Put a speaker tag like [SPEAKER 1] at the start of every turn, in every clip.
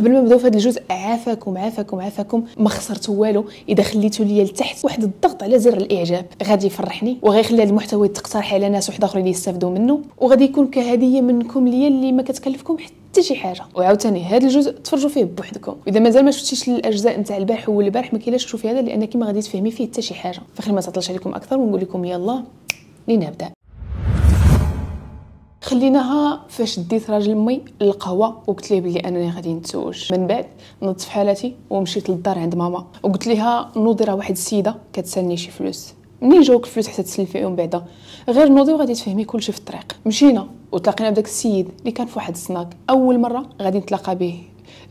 [SPEAKER 1] قبل ما نبداو في هذا الجزء عافاكم عافاكم عافاكم ما خسرت والو اذا خليتوا لي لتحت واحد الضغط على زر الاعجاب غادي يفرحني وغيخلي هذا المحتوى يتقترح على ناس واحد اخرين يستافدوا منه وغادي يكون كهديه منكم ليا اللي ما كتكلفكم حتى شي حاجه وعاوتاني هذا الجزء تفرجوا فيه بوحدكم واذا مازال ما شفتيش الاجزاء نتاع البارح والبارح ما كاينش تشوفي هذا لان كما غادي تفهمي فيه حتى شي حاجه فخير ما تعطلش عليكم اكثر ونقول لكم يلا لنبدا خليناها فاش ديت راجل مي للقهوه وقلت ليه بلي انني غادي نتزوج من بعد نضت في حالتي ومشيت للدار عند ماما وقلت ليها نوضي راه واحد السيده كتسالني شي فلوس منين جاوك الفلوس حتى تسلفي فيهم بعدا غير نوضي وغادي تفهمي كلشي في الطريق مشينا وتلاقينا بداك السيد اللي كان في واحد السناك اول مره غادي نتلاقى به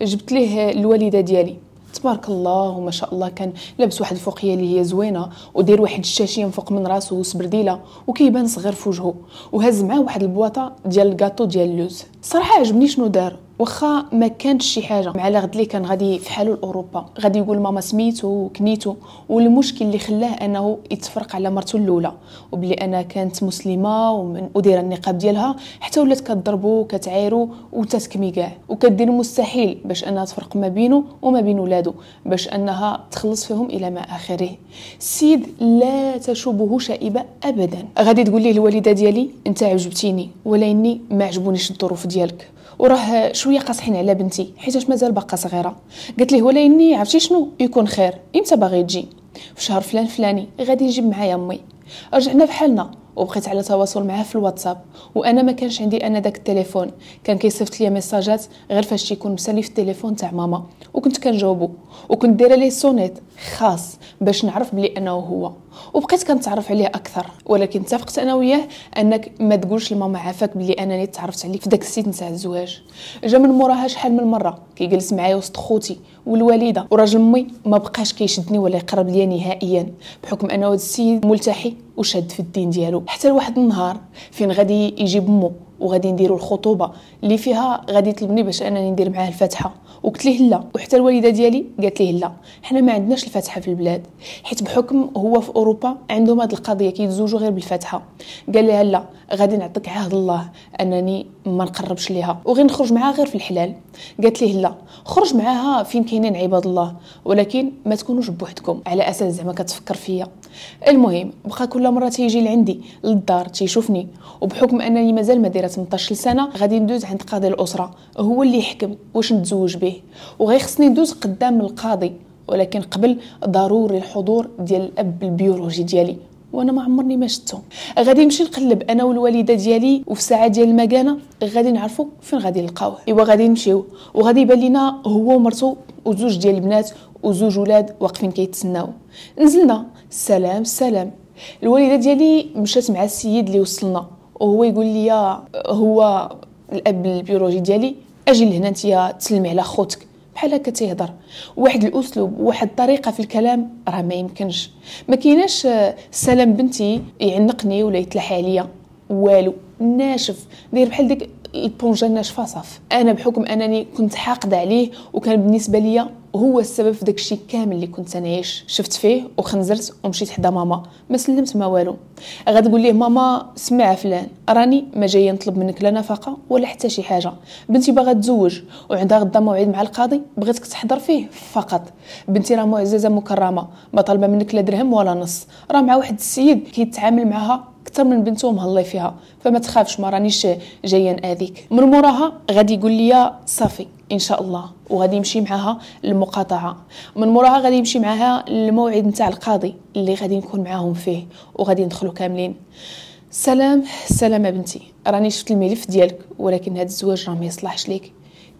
[SPEAKER 1] جبت ليه الوالده ديالي تبارك الله وما شاء الله كان لابس واحد الفوقيه اللي هي زوينه ودير واحد الشاشيه من فوق من راسه وسبرديله وكيبان صغير في وجهه وهز معاه واحد البواطه ديال الكاطو ديال اللوز صراحه عجبني شنو دار واخا ما كانتش شي حاجه مع غد لي كان غادي فحالو لاوروبا غادي يقول ماما سميتو وكنيتو والمشكل اللي خلاه انه يتفرق على مرتو الاولى وبلي انا كانت مسلمه ومن ودير النقاب ديالها حتى ولات كضربو وكتعايرو وتتكمي كاع وكدير المستحيل باش انها تفرق ما بينه وما بين ولادو باش انها تخلص فيهم الى ما اخره السيد لا تشوبه شائبه ابدا غادي تقول ليه الوالده ديالي انت عجبتيني ولكني ما عجبونيش الظروف ديالك وراه شويه قاصحين على بنتي حيتاش مازال باقا صغيره قالت ليه ولكني عرفتي شنو يكون خير امتى باغي تجي في شهر فلان فلاني غادي نجيب معايا امي رجعنا بحالنا وبقيت على تواصل معاه في الواتساب وانا ما كانش عندي انا داك التليفون كان كيصيفط ليا ميساجات غير فاش تيكون مسالي في التليفون تاع ماما وكنت كنجاوبو وكنت دايره ليه سونيت خاص باش نعرف بلي انه هو وبقيت كنتعرف عليه اكثر ولكن اتفقت انا وياه انك ما تقولش لماما عافاك بلي انني تعرفت عليك في داك السيت نتاع الزواج جا من موراها شحال من مره كيجلس معايا وسط خوتي والوالده وراجل امي ما بقاش كيشدني ولا يقرب ليا نهائيا بحكم ان هذا السيد ملتحي وشاد في الدين ديالو حتى لواحد النهار فين غادي يجيب مو وغادي نديروا الخطوبه اللي فيها غادي يطلبني باش انني ندير معاه الفاتحه وقلت ليه لا وحتى الوالده ديالي قالت ليه لا حنا ما عندناش الفاتحه في البلاد حيت بحكم هو في اوروبا عندهم هذه القضيه كيتزوجوا غير بالفاتحه قال لها لا غادي نعطيك عهد الله انني ما نقربش ليها وغير نخرج معاها غير في الحلال قالت ليه لا خرج معاها فين كاينين عباد الله ولكن ما تكونوش بوحدكم على اساس زعما كتفكر فيا المهم بقى كل مره تيجي لعندي للدار تيشوفني وبحكم انني مازال ما دايره 18 سنه غادي ندوز عند قاضي الاسره هو اللي يحكم واش نتزوج به وغيخصني ندوز قدام القاضي ولكن قبل ضروري الحضور ديال الاب البيولوجي ديالي وانا ما عمرني ما شفتو غادي نمشي نقلب انا والوالده ديالي وفي الساعه ديال المكانه غادي نعرفوا فين غادي نلقاوه ايوا غادي نمشيو وغادي يبان لينا هو ومرته وزوج ديال البنات وزوج ولاد واقفين كيتسناو نزلنا سلام سلام الوالده ديالي مشات مع السيد اللي وصلنا وهو يقول لي هو الاب البيولوجي ديالي اجي لهنا انت تسلمي على خوتك بحال هكا تيهضر واحد الاسلوب واحد الطريقه في الكلام راه ما يمكنش ما كيناش سلام بنتي يعنقني ولا يتلحى عليا والو ناشف داير بحال ديك ناشفة صاف انا بحكم انني كنت حاقده عليه وكان بالنسبه ليا هو السبب في داكشي كامل اللي كنت نعيش شفت فيه وخنزرت ومشيت حدا ماما ما سلمت ما والو غتقول ليه ماما سمع فلان راني ما جايه نطلب منك لا نفقه ولا حتى شي حاجه بنتي باغا تزوج وعندها غدا موعد مع القاضي بغيتك تحضر فيه فقط بنتي راه معززه مكرمه ما طالبه منك لا درهم ولا نص راه مع واحد السيد كيتعامل معها اكثر من بنته مهلي فيها فما تخافش ما رانيش جايه ناذيك من موراها غادي يقول لي صافي ان شاء الله وغادي يمشي معاها للمقاطعه من موراها غادي يمشي معاها للموعد نتاع القاضي اللي غادي نكون معاهم فيه وغادي ندخلوا كاملين سلام سلام بنتي راني شفت الملف ديالك ولكن هذا الزواج راه ما يصلحش ليك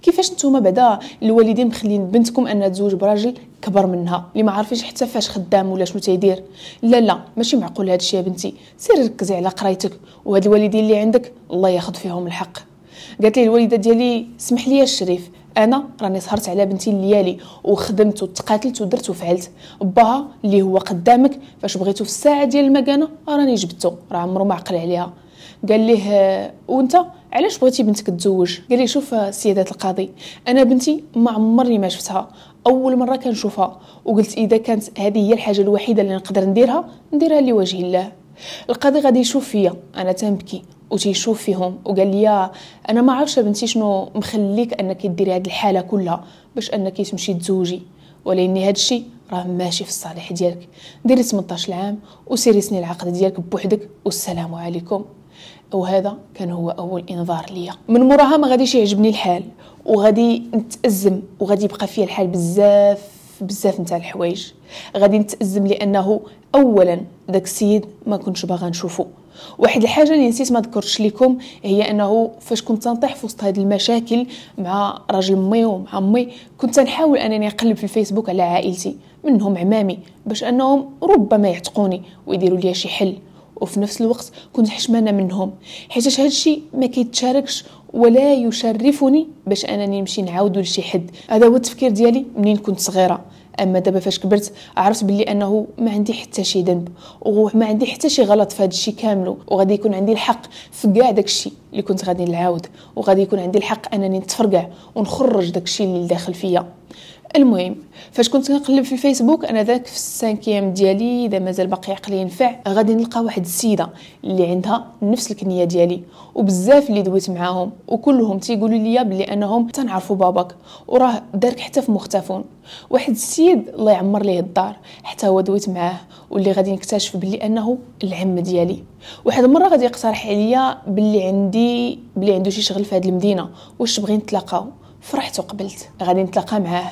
[SPEAKER 1] كيفاش نتوما بعدا الوالدين مخلين بنتكم انها تزوج براجل كبر منها اللي ما عارفش حتى فاش خدام ولا شنو تيدير لا لا ماشي معقول هذا الشيء يا بنتي سيري ركزي على قرايتك وهاد الوالدين اللي عندك الله ياخذ فيهم الحق قالت لي الوالده ديالي سمح لي الشريف انا راني سهرت على بنتي الليالي وخدمت وتقاتلت ودرت وفعلت باها اللي هو قدامك فاش بغيتو في الساعه ديال المكانه راني جبتو راه عمرو ما عقل عليها قال ليه آه، وانت علاش بغيتي بنتك تزوج قال لي شوف سياده القاضي انا بنتي ما عمرني ما شفتها اول مره كنشوفها وقلت اذا كانت هذه هي الحاجه الوحيده اللي نقدر نديرها نديرها لوجه الله القاضي غادي يشوف فيا انا تنبكي وتيشوف فيهم وقال لي انا ما عرفتش بنتي شنو مخليك انك ديري هذه الحاله كلها باش انك تمشي تزوجي ولكن هذا الشيء راه ماشي في الصالح ديالك ديري 18 عام وسيري سني العقد ديالك بوحدك والسلام عليكم وهذا كان هو اول انذار ليا من موراها ما غاديش يعجبني الحال وغادي نتازم وغادي يبقى فيا الحال بزاف بزاف نتاع الحوايج غادي نتازم لانه اولا داك السيد ما كنتش باغا نشوفه واحد الحاجه اللي نسيت ما ذكرتش لكم هي انه فاش كنت نطيح في وسط هذه المشاكل مع راجل امي ومع امي كنت نحاول انني نقلب في الفيسبوك على عائلتي منهم عمامي باش انهم ربما يعتقوني ويديروا لي شي حل وفي نفس الوقت كنت حشمانة منهم حيتاش هادشي ما كيتشاركش ولا يشرفني باش انني نمشي نعاودو لشي حد هذا هو التفكير ديالي منين كنت صغيره اما دابا فاش كبرت عرفت بلي انه ما عندي حتى شي ذنب وما عندي حتى شي غلط في هذا الشيء كامل وغادي يكون عندي الحق في كاع داك اللي كنت غادي نعاود وغادي يكون عندي الحق انني نتفرقع ونخرج داك الشيء اللي داخل فيا المهم فاش كنت كنقلب في الفيسبوك انا ذاك في السانكيام ديالي اذا مازال باقي عقلي ينفع غادي نلقى واحد السيده اللي عندها نفس الكنيه ديالي وبزاف اللي دويت معاهم وكلهم تيقولوا لي بلي انهم تنعرفوا باباك وراه دارك حتى في مختفون واحد السيد الله يعمر ليه الدار حتى هو دويت معاه واللي غادي نكتشف بلي انه العم ديالي واحد المره غادي يقترح عليا بلي عندي بلي عنده شي شغل في هذه المدينه واش تبغي نتلاقاو فرحت وقبلت غادي نتلاقى معاه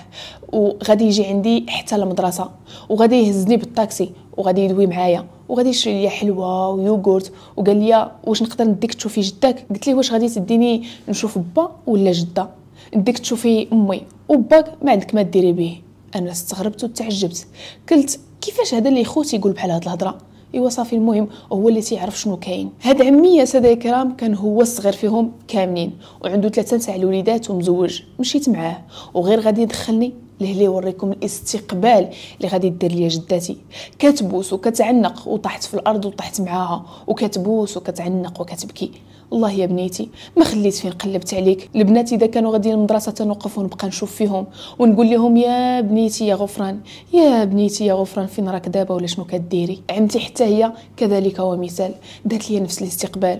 [SPEAKER 1] وغادي يجي عندي حتى المدرسه وغادي يهزني بالطاكسي وغادي يدوي معايا وغادي يشري لي حلوه ويوغورت وقال لي واش نقدر نديك تشوفي جدك قلت ليه واش غادي تديني نشوف با ولا جده نديك تشوفي امي وباك ما عندك ما ديري به انا استغربت وتعجبت قلت كيفاش هذا اللي خوتي يقول بحال هاد الهضره ايوا صافي المهم هو اللي تيعرف شنو كاين هاد عمي يا ساده الكرام كان هو الصغير فيهم كاملين وعنده ثلاثه تاع الوليدات ومزوج مشيت معاه وغير غادي يدخلني لهلا يوريكم الاستقبال اللي غادي دير ليا جداتي كتبوس وكتعنق وطحت في الارض وطحت معاها وكتبوس وكتعنق وكتبكي والله يا بنيتي ما خليت فين قلبت عليك البنات اذا كانوا غاديين المدرسه تنوقف ونبقى نشوف فيهم ونقول لهم يا بنيتي يا غفران يا بنيتي يا غفران فين راك دابا ولا شنو كديري عمتي حتى هي كذلك ومثال دات لي نفس الاستقبال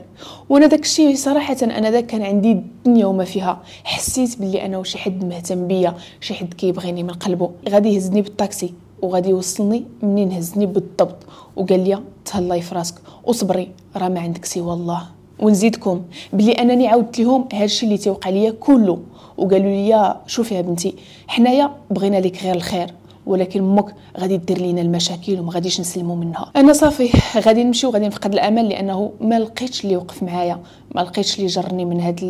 [SPEAKER 1] وانا داك الشيء صراحه انا داك كان عندي الدنيا وما فيها حسيت باللي انا وشي حد مهتم بيا شي حد كيبغي باغيني من قلبه غادي يهزني بالطاكسي وغادي يوصلني منين هزني بالضبط وقال لي تهلاي في راسك وصبري راه ما عندك سوى الله ونزيدكم بلي انني عاودت لهم هادشي اللي تيوقع ليا كله وقالوا لي شوفي يا بنتي حنايا بغينا لك غير الخير ولكن امك غادي دير لينا المشاكل وما غاديش نسلموا منها انا صافي غادي نمشي وغادي نفقد الامل لانه ما لقيتش اللي يوقف معايا ما لقيتش اللي جرني من هذا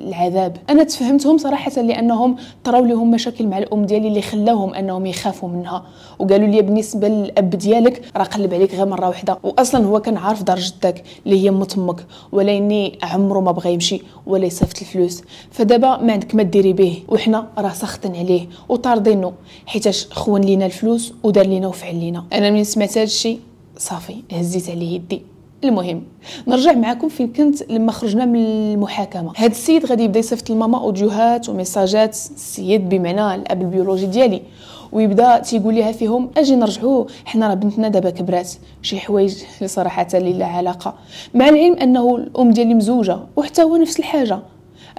[SPEAKER 1] العذاب انا تفهمتهم صراحه لانهم طراو لهم مشاكل مع الام ديالي اللي خلاوهم انهم يخافوا منها وقالوا لي بالنسبه للاب ديالك راه قلب عليك غير مره واحده واصلا هو كان عارف دار جدك اللي هي مت امك ولاني عمره ما بغى يمشي ولا يصيفط الفلوس فدابا ما عندك ما ديري به وحنا راه سخطن عليه وطاردينو حيتاش خون لينا الفلوس ودار لينا وفعل لينا انا من سمعت هذا الشيء صافي هزيت عليه يدي المهم نرجع معكم فين كنت لما خرجنا من المحاكمه هاد السيد غادي يبدا يصيفط لماما اوديوهات وميساجات السيد بمعنى الاب البيولوجي ديالي ويبدا تيقول لها فيهم اجي نرجعوا حنا راه بنتنا دابا كبرات شي حوايج اللي صراحه لي لا علاقه مع العلم انه الام ديالي مزوجه وحتى هو نفس الحاجه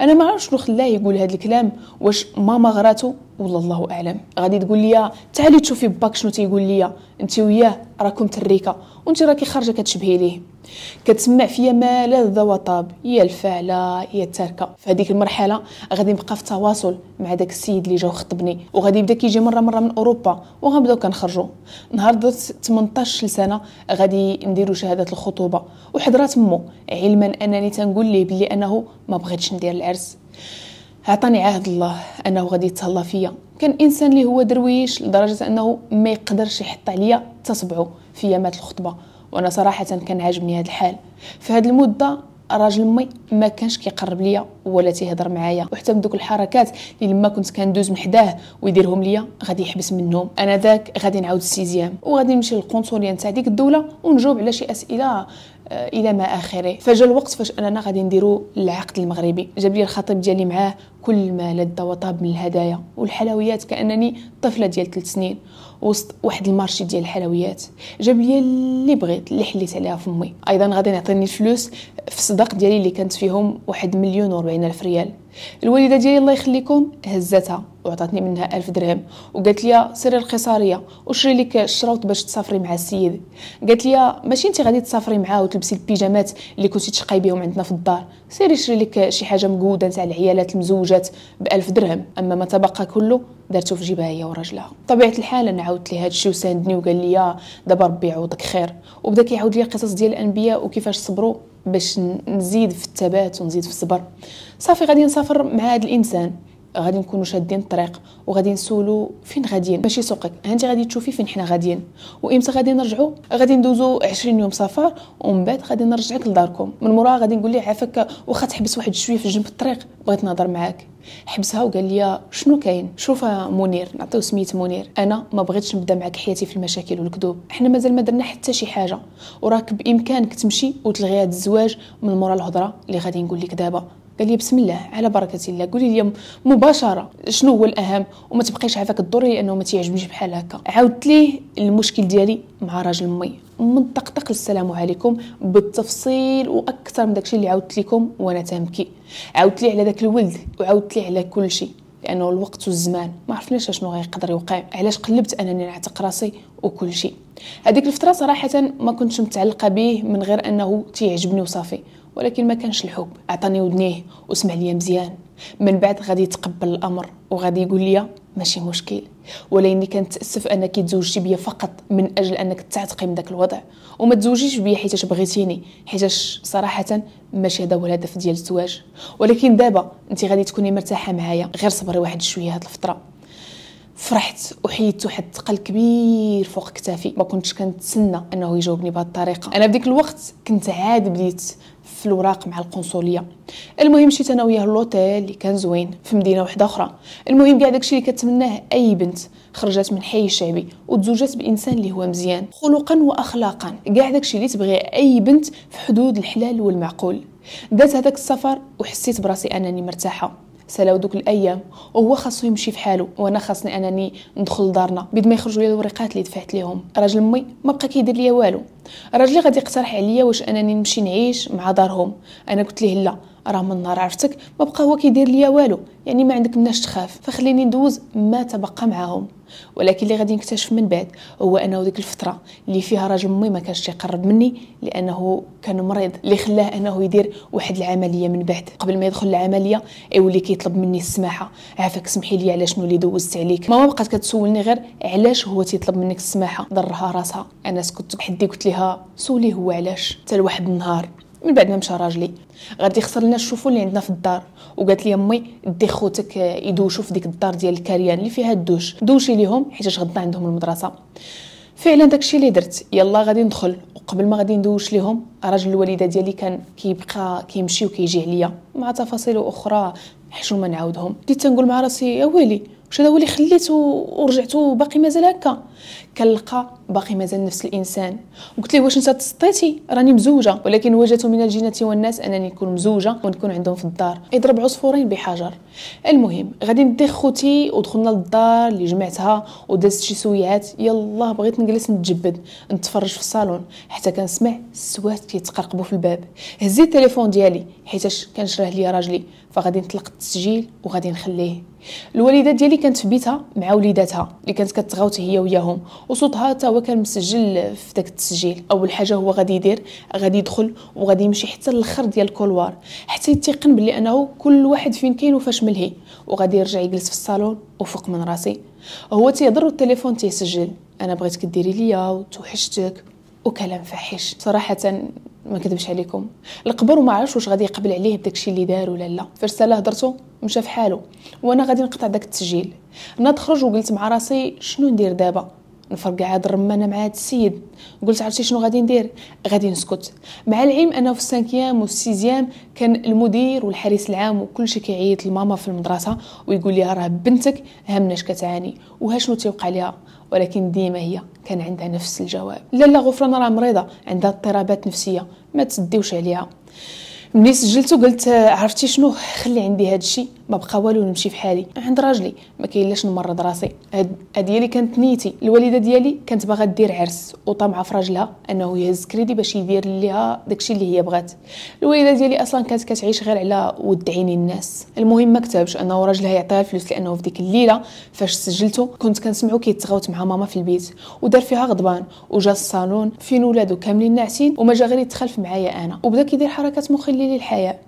[SPEAKER 1] انا ما عرفتش شنو خلاه يقول هذا الكلام واش ماما غراتو ولا الله اعلم غادي تقول لي تعالي تشوفي باك شنو تيقول لي انت وياه راكم تريكه وانت راكي خارجه كتشبهي ليه كتسمع فيا ما لذ وطاب يا الفاعله يا التاركه فهذيك المرحله غادي نبقى في تواصل مع داك السيد اللي جا وخطبني وغادي يبدا كيجي مره مره من اوروبا وغنبداو كنخرجو نهار درت 18 سنه غادي نديرو شهاده الخطوبه وحضرات مو علما انني تنقول ليه بلي انه ما بغيتش ندير العرس عطاني عهد الله انه غادي يتهلا فيا كان انسان اللي هو درويش لدرجه انه ما يقدرش يحط عليا تصبعه في يامات الخطبه وانا صراحه كان عاجبني هذا الحال في هذه المده راجل مي ما كانش كيقرب ليا ولا تيهضر معايا وحتى من دوك الحركات اللي لما كنت كندوز من حداه ويديرهم ليا غادي يحبس منهم انا ذاك غادي نعاود السيزيام وغادي نمشي للقنصليه نتاع ديك الدوله ونجاوب على شي اسئله آه، الى ما اخره فجا الوقت فاش اننا غادي نديرو العقد المغربي جاب لي الخطيب ديالي معاه كل ما لذ وطاب من الهدايا والحلويات كانني طفله ديال 3 سنين وسط واحد المارشي ديال الحلويات جاب لي اللي بغيت اللي حليت عليها فمي ايضا غادي نعطيني الفلوس في الصداق ديالي اللي كانت فيهم واحد مليون و الف ريال الوالده ديالي الله يخليكم هزتها وعطاتني منها ألف درهم وقالت لي سيري القصاريه وشري لك الشروط باش تسافري مع السيد قالت لي ماشي انت غادي تسافري معاه وتلبسي البيجامات اللي كنتي تشقاي بهم عندنا في الدار سيري شري لك شي حاجه مقوده نتاع العيالات المزوجات بألف درهم اما ما تبقى كله دارته في جيبها هي وراجلها بطبيعه الحال انا عاودت ليه هادشي وساندني وقال لي دابا ربي يعوضك خير وبدا كيعاود لي قصص ديال الانبياء وكيفاش صبروا باش نزيد في الثبات ونزيد في الصبر صافي غادي نسافر مع هذا الانسان غادي نكونوا شادين الطريق وغادي نسولو فين غاديين ماشي سوقك هانتي غادي تشوفي فين حنا غاديين وامتى غادي نرجعوا غادي ندوزو 20 يوم سفر ومن بعد غادي نرجعك لداركم من موراها غادي نقول ليه عافاك واخا تحبس واحد شويه في جنب الطريق بغيت نهضر معاك حبسها وقال لي شنو كاين شوف منير نعطيو سميت منير انا ما بغيتش نبدا معك حياتي في المشاكل والكذوب حنا مازال ما درنا حتى شي حاجه وراك بامكانك تمشي وتلغي هذا الزواج من مورا الهضره اللي غادي نقول لك دابا قال لي بسم الله على بركه الله قولي لي مباشره شنو هو الاهم وما تبقيش عافاك الدوري لانه ما تيعجبنيش بحال هكا عاودت ليه المشكل ديالي مع راجل مي من طقطق السلام عليكم بالتفصيل واكثر من داكشي اللي عاودت لكم وانا تنبكي عاودت ليه على داك الولد وعاودت ليه على كل شيء لانه الوقت والزمان ما عرفناش شنو غيقدر يوقع علاش قلبت انني نعتق راسي وكل شيء هذيك الفتره صراحه ما كنتش متعلقه به من غير انه تيعجبني وصافي ولكن ما كانش الحب اعطاني ودنيه وسمع ليا مزيان من بعد غادي يتقبل الامر وغادي يقول لي ماشي مشكل اني كنتاسف انك تزوجتي بيا فقط من اجل انك تعتقي من داك الوضع وما تزوجيش بيا حيتاش بغيتيني حيتاش صراحه ماشي هذا هو الهدف ديال الزواج ولكن دابا انت غادي تكوني مرتاحه معايا غير صبري واحد شويه هاد الفتره فرحت وحيدت واحد الثقل كبير فوق كتافي ما كنتش كنتسنى انه يجاوبني بهذه الطريقه انا بديك الوقت كنت عاد بديت في الوراق مع القنصليه المهم شيت انا وياه لوتيل اللي كان زوين في مدينه واحده اخرى المهم كاع داكشي اللي كتمناه اي بنت خرجت من حي الشعبي وتزوجت بانسان اللي هو مزيان خلقا واخلاقا كاع داكشي اللي تبغي اي بنت في حدود الحلال والمعقول دات هذاك السفر وحسيت براسي انني مرتاحه سلاو دوك الايام وهو خاصو يمشي في حاله وانا خاصني انني ندخل لدارنا بيد ما يخرجوا لي الوريقات اللي دفعت ليهم راجل امي ما بقى كيدير ليا والو راجلي غادي يقترح عليا واش انني نمشي نعيش مع دارهم انا قلت ليه لا راه من نهار عرفتك ما بقى هو كيدير ليا والو يعني ما عندك مناش تخاف فخليني ندوز ما تبقى معاهم ولكن اللي غادي نكتشف من بعد هو انه ديك الفتره اللي فيها راجل امي ما كانش تيقرب مني لانه كان مريض اللي خلاه انه يدير واحد العمليه من بعد قبل ما يدخل العمليه ايولي كيطلب مني السماحه عافاك سمحي لي على شنو اللي دوزت عليك ماما بقات كتسولني غير علاش هو تيطلب منك السماحه ضرها راسها انا سكت بحدي قلت لها سولي هو علاش حتى لواحد النهار من بعد ما مشى راجلي غادي يخسر لنا الشوفو اللي عندنا في الدار وقالت لي امي دي خوتك يدوشوا في ديك الدار ديال الكريان اللي فيها الدوش دوشي ليهم حيت غدا عندهم المدرسه فعلا داكشي اللي درت يلا غادي ندخل وقبل ما غادي ندوش ليهم راجل الوالده ديالي كان كيبقى كيمشي وكيجي عليا مع تفاصيل اخرى حشومه نعاودهم بديت تنقول مع راسي يا ويلي واش هذا هو اللي خليت ورجعت باقي مازال هكا كنلقى باقي مازال نفس الانسان وقلت ليه واش انت تسطيتي راني مزوجه ولكن وجدت من الجنه والناس انني نكون مزوجه ونكون عندهم في الدار يضرب عصفورين بحجر المهم غادي ندي خوتي ودخلنا للدار اللي جمعتها ودازت شي سويعات يلا بغيت نجلس نتجبد نتفرج في الصالون حتى كنسمع السوات كيتقرقبوا في الباب هزيت التليفون ديالي حيتاش شراه ليا راجلي فغادي نطلق التسجيل وغادي نخليه الوالده ديالي كانت في بيتها مع وليداتها اللي كانت كتغاوت هي وياهم ديالهم وصوتها حتى هو كان مسجل في داك التسجيل اول حاجه هو غادي يدير غادي يدخل وغادي يمشي حتى للخر ديال الكولوار حتى يتيقن بلي انه كل واحد فين كاين وفاش ملهي وغادي يرجع يجلس في الصالون وفوق من راسي هو تيهضر والتليفون تيسجل انا بغيتك ديري ليا وتوحشتك وكلام فاحش صراحه ما كذبش عليكم القبر وما عرفش واش غادي يقبل عليه بداكشي اللي دار ولا لا سالاه هضرته مشى فحالو وانا غادي نقطع داك التسجيل انا تخرج وقلت مع راسي شنو ندير دابا نفرقع هاد الرمانه مع هاد السيد قلت عرفتي شنو غادي ندير غادي نسكت مع العلم انه في السانكيام والسيزيام كان المدير والحارس العام وكل شيء كيعيط لماما في المدرسه ويقول لها راه بنتك همناش كتعاني وها شنو تيوقع لها ولكن ديما هي كان عندها نفس الجواب لا لا غفران راه مريضه عندها اضطرابات نفسيه ما تديوش عليها ملي سجلت قلت عرفتي شنو خلي عندي هادشي ما بقى والو نمشي في حالي عند راجلي ما كاينلاش نمرض راسي هاد ديالي كانت نيتي الوالده ديالي كانت باغا دير عرس وطمعه في راجلها انه يهز كريدي باش يدير ليها داكشي اللي هي بغات الوالده ديالي اصلا كانت كتعيش غير على ود عيني الناس المهم ما كتبش انه راجلها يعطيها الفلوس لانه في ديك الليله فاش سجلته كنت كنسمعو كيتغاوت مع ماما في البيت ودار فيها غضبان وجا الصالون فين ولادو كاملين ناعسين وما جا غير يتخلف معايا انا وبدا كيدير حركات مخله للحياه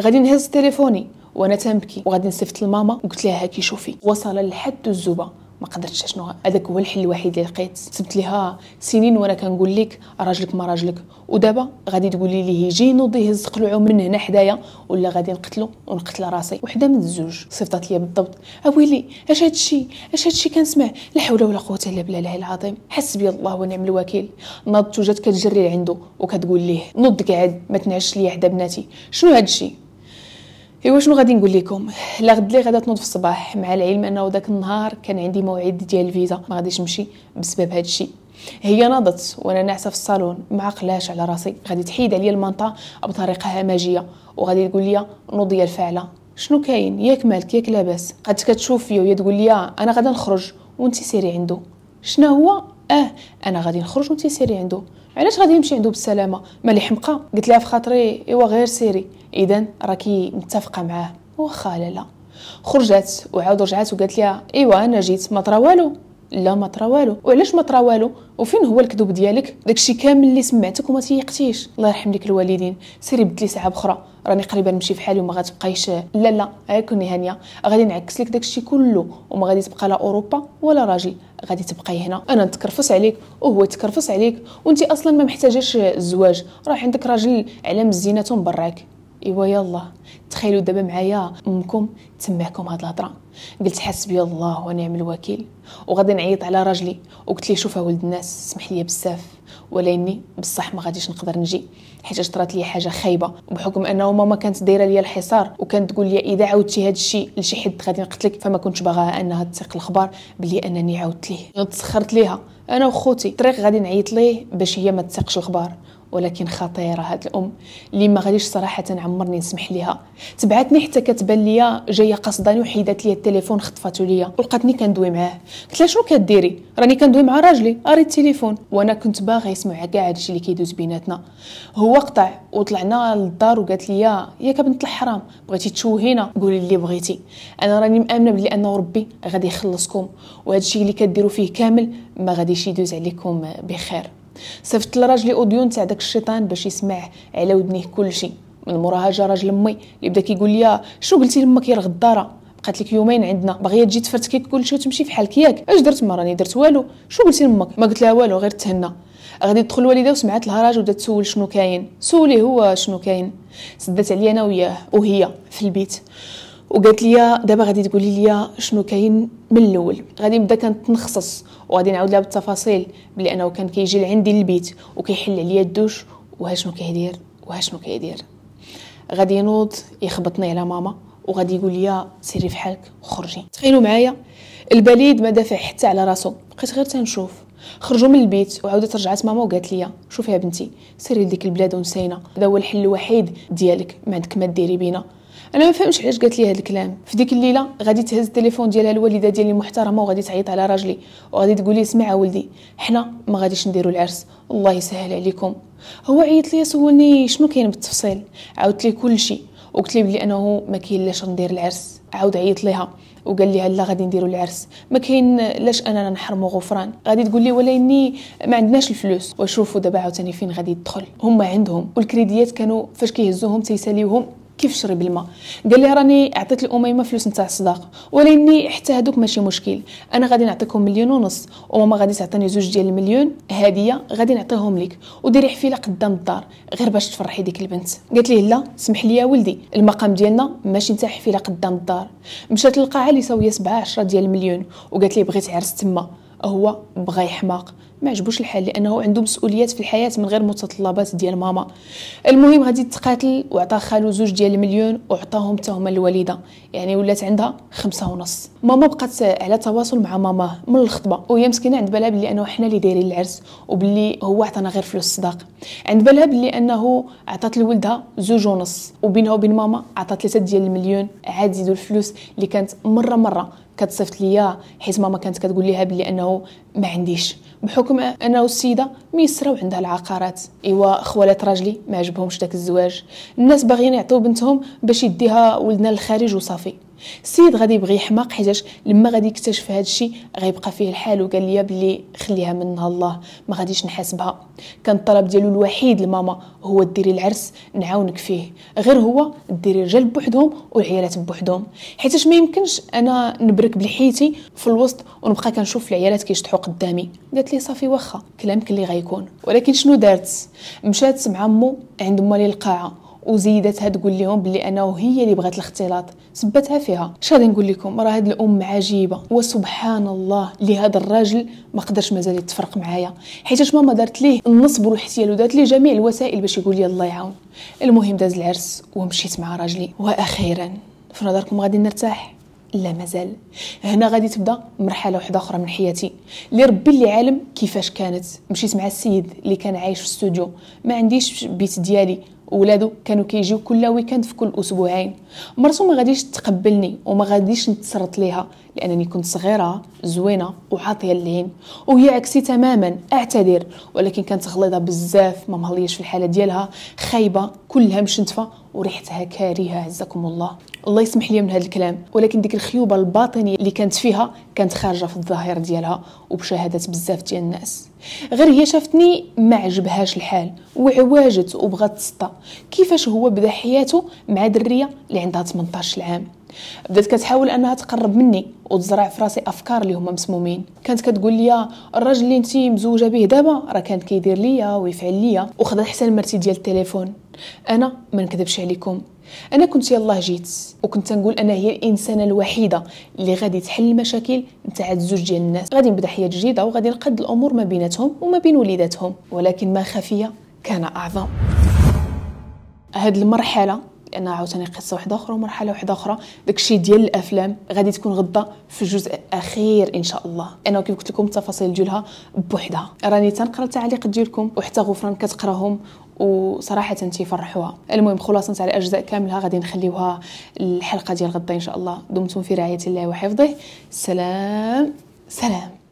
[SPEAKER 1] غادي نهز تليفوني وانا تنبكي وغادي نصيفط لماما وقلت لها هاكي شوفي وصل لحد الزوبه ما قدرتش شنو هذاك هو الحل الوحيد اللي لقيت سبت لها سنين وانا كنقول لك راجلك ما راجلك ودابا غادي تقولي لي يجي نوض يهز قلعو من هنا حدايا ولا غادي نقتلو ونقتل راسي وحده من الزوج صيفطات لي بالضبط اويلي أه اش هادشي اش هادشي كنسمع لا حول ولا قوه الا بالله العظيم حسبي الله ونعم الوكيل ناضت وجات كتجري لعندو وكتقول ليه نوض قعد ما تنعش ليا حدا بناتي شنو هادشي ايوا شنو غادي نقول لكم لا غد لي غادا تنوض في الصباح مع العلم انه داك النهار كان عندي موعد ديال الفيزا ما غاديش نمشي بسبب هذا الشيء هي ناضت وانا ناعسه في الصالون ما عقلاش على راسي غادي تحيد عليا المنطا بطريقه همجيه وغادي تقول لي نوضي الفعله شنو كاين ياك مالك ياك لاباس قد كتشوف فيا وهي تقول لي انا غادي نخرج وانت سيري عنده شنو هو اه انا غادي نخرج وانت سيري عنده علاش غادي نمشي عنده بالسلامه مالي حمقه قلت لها في خاطري ايوا غير سيري اذا راكي متفقه معاه واخا لا خرجت وعاود رجعت وقالت ليها ايوا انا جيت ما طرا والو لا ما طرا والو وعلاش ما طرا والو وفين هو الكذوب ديالك داكشي كامل اللي سمعتك وما تيقتيش الله يرحم لك الوالدين سيري بدلي ساعه بخرى راني قريبه نمشي فحالي وما غتبقايش لا لا كوني هانيه غادي نعكس لك داكشي كله وما غادي تبقى لا اوروبا ولا راجل غادي تبقاي هنا انا نتكرفس عليك وهو يتكرفص عليك وانت اصلا ما محتاجاش الزواج راه عندك راجل على مزينته مبراك ايوا يلا تخيلوا دابا معايا امكم تسمعكم هاد الهضره قلت حسبي الله ونعم الوكيل وغادي نعيط على راجلي وقلت ليه شوف ولد الناس سمح لي بزاف ولاني بصح ما غاديش نقدر نجي حيت طرات لي حاجه خايبه بحكم انه ماما كانت دايره ليا الحصار وكانت تقول لي اذا عاودتي هذا الشيء لشي حد غادي نقتلك فما كنتش باغاها انها تسيق الخبر بلي انني عاودت ليه تسخرت ليها انا وخوتي طريق غادي نعيط ليه باش هي ما تثقش الخبر ولكن خطيره هاد الام اللي ما غاديش صراحه عمرني نسمح ليها تبعتني حتى كتبان ليا جايه قصداني وحيدات ليا التليفون خطفاتو ليا ولقاتني كندوي معاه قلت لها شنو كديري راني كندوي مع راجلي اري التليفون وانا كنت باغي يسمع كاع هادشي اللي كيدوز بيناتنا هو قطع وطلعنا للدار وقالت لي ياك بنت الحرام بغيتي تشوهينا قولي اللي بغيتي انا راني مامنه بلي انه ربي غادي يخلصكم وهادشي اللي كديروا فيه كامل ما غاديش يدوز عليكم بخير صيفط لراجلي اوديون تاع داك الشيطان باش يسمع على ودنيه كلشي من موراها جا راجل امي اللي بدا كيقول لي شو قلتي لامك يا الغداره بقات لك يومين عندنا باغيه تجي تفرتكيك كلشي وتمشي حالك ياك اش درت ما راني درت والو شو قلتي لامك ما قلت لها والو غير تهنى غادي تدخل الوالده وسمعت الهراج وبدات تسول شنو كاين سوليه هو شنو كاين سدات عليا انا وياه وهي في البيت وقالت لي دابا غادي تقولي لي شنو كاين من الاول غادي نبدا كنتنخصص وغادي نعاود لها بالتفاصيل بلي انه كان كيجي لعندي البيت وكيحل عليا الدوش وها شنو كيدير وها شنو كيدير غادي ينوض يخبطني على ماما وغادي يقول لي سيري في حالك وخرجي تخيلوا معايا البليد ما دافع حتى على راسو بقيت غير تنشوف خرجوا من البيت وعاودت رجعت ماما وقالت لي شوفي يا بنتي سيري لديك البلاد ونسينا هذا هو الحل الوحيد ديالك ما عندك ما ديري بينا انا ما فهمتش علاش قالت لي هذا الكلام في ديك الليله غادي تهز التليفون ديالها الوالده ديالي المحترمه وغادي تعيط على راجلي وغادي تقول لي اسمع ولدي حنا ما غاديش نديرو العرس الله يسهل عليكم هو عيط لي سولني شنو كاين بالتفصيل عاودت ليه كلشي وقلت ليه بلي انه ما كاين لاش ندير العرس عاود عيط ليها وقال لي لا غادي نديرو العرس ما كاين لاش اننا نحرمو غفران غادي تقول لي اني ما عندناش الفلوس وشوفوا دابا عاوتاني فين غادي يدخل هما عندهم والكريديات كانوا فاش كيهزوهم تيساليوهم كيف شرب الماء قال لي راني عطيت الاميمه فلوس نتاع الصداق ولاني حتى هذوك ماشي مشكل انا غادي نعطيكم مليون ونص وماما غادي تعطيني زوج ديال المليون هديه غادي نعطيهم لك وديري حفله قدام الدار غير باش تفرحي ديك البنت قالت ليه لا سمح لي يا ولدي المقام ديالنا ماشي نتاع حفله قدام الدار مشات للقاعه اللي ساويه 7 10 ديال المليون وقالت لي بغيت عرس تما هو بغى يحماق ما عجبوش الحال لانه عنده مسؤوليات في الحياه من غير متطلبات ديال ماما المهم غادي تقاتل وعطا خالو زوج ديال المليون وعطاهم حتى هما الوالده يعني ولات عندها خمسة ونص ماما بقات على تواصل مع ماماه من الخطبه وهي مسكينه عند بالها بلي انه حنا اللي دايرين العرس وبلي هو عطانا غير فلوس الصداق عند بالها بلي انه عطات لولدها زوج ونص وبينها وبين ماما عطات ثلاثة ديال المليون عاد زيدوا الفلوس اللي كانت مره مره كتصيفط ليا حيت ماما كانت كتقول ليها بلي انه ما عنديش بحكم انا السيده ميسره وعندها العقارات ايوا خوالات راجلي ما عجبهمش داك الزواج الناس باغيين يعطيو بنتهم باش يديها ولدنا للخارج وصافي السيد غادي يبغي يحماق حيتاش لما غادي يكتشف هذا الشيء غيبقى فيه الحال وقال لي بلي خليها منها الله ما غاديش نحاسبها كان الطلب ديالو الوحيد لماما هو ديري العرس نعاونك فيه غير هو ديري الرجال بوحدهم والعيالات بوحدهم حيتاش ما يمكنش انا نبرك بلحيتي في الوسط ونبقى كنشوف العيالات كيشطحوا قدامي قالت لي صافي واخا كلامك اللي غيكون ولكن شنو دارت مشات مع مو عند مالي القاعه وزيدتها تقول لهم بلي انا وهي اللي بغات الاختلاط سبتها فيها اش غادي نقول لكم راه هاد الام عجيبه وسبحان الله لهذا الراجل ما قدرش مازال يتفرق معايا حيتاش ماما دارت ليه النصب والاحتيال ودارت ليه جميع الوسائل باش يقول لي الله يعاون المهم داز العرس ومشيت مع راجلي واخيرا في نظركم غادي نرتاح لا مازال هنا غادي تبدا مرحله واحده اخرى من حياتي اللي ربي اللي عالم كيفاش كانت مشيت مع السيد اللي كان عايش في الاستوديو ما عنديش بيت ديالي ولادو كانوا كيجيو كل ويكند في كل اسبوعين مرتو ما غاديش تقبلني وما غاديش نتسرط ليها لانني كنت صغيره زوينه وعاطيه اللين وهي عكسي تماما اعتذر ولكن كانت غليظه بزاف ما مهليش في الحاله ديالها خايبه كلها مشنتفه وريحتها كارهه عزكم الله الله يسمح لي من هذا الكلام ولكن ديك الخيوبه الباطنيه اللي كانت فيها كانت خارجه في الظاهر ديالها وبشهاده بزاف ديال الناس غير هي شافتني ما عجبهاش الحال وعواجت وبغات تسطى كيفاش هو بدا حياته مع دريه اللي عندها 18 عام بدات كتحاول انها تقرب مني وتزرع في راسي افكار اللي هما مسمومين كانت كتقول لي الراجل اللي انت مزوجه به دابا راه كان كيدير ليا ويفعل ليا وخذت حتى مرتي ديال التليفون انا ما نكذبش عليكم انا كنت يلاه جيت وكنت نقول انا هي الانسانه الوحيده اللي غادي تحل المشاكل نتاع الزوج ديال الناس غادي نبدا حياه جديده وغادي نقد الامور ما بيناتهم وما بين وليداتهم ولكن ما خفيه كان اعظم هاد المرحله لان عاوتاني قصه واحده اخرى ومرحله واحده اخرى داكشي ديال الافلام غادي تكون غدا في الجزء الاخير ان شاء الله انا كيف قلت لكم التفاصيل ديالها بوحدها راني تنقرا التعليق ديالكم وحتى غفران كتقراهم وصراحة تيفرحوها المهم خلاصة على الأجزاء كاملها غادي نخليوها الحلقة ديال غدا إن شاء الله دمتم في رعاية الله وحفظه سلام سلام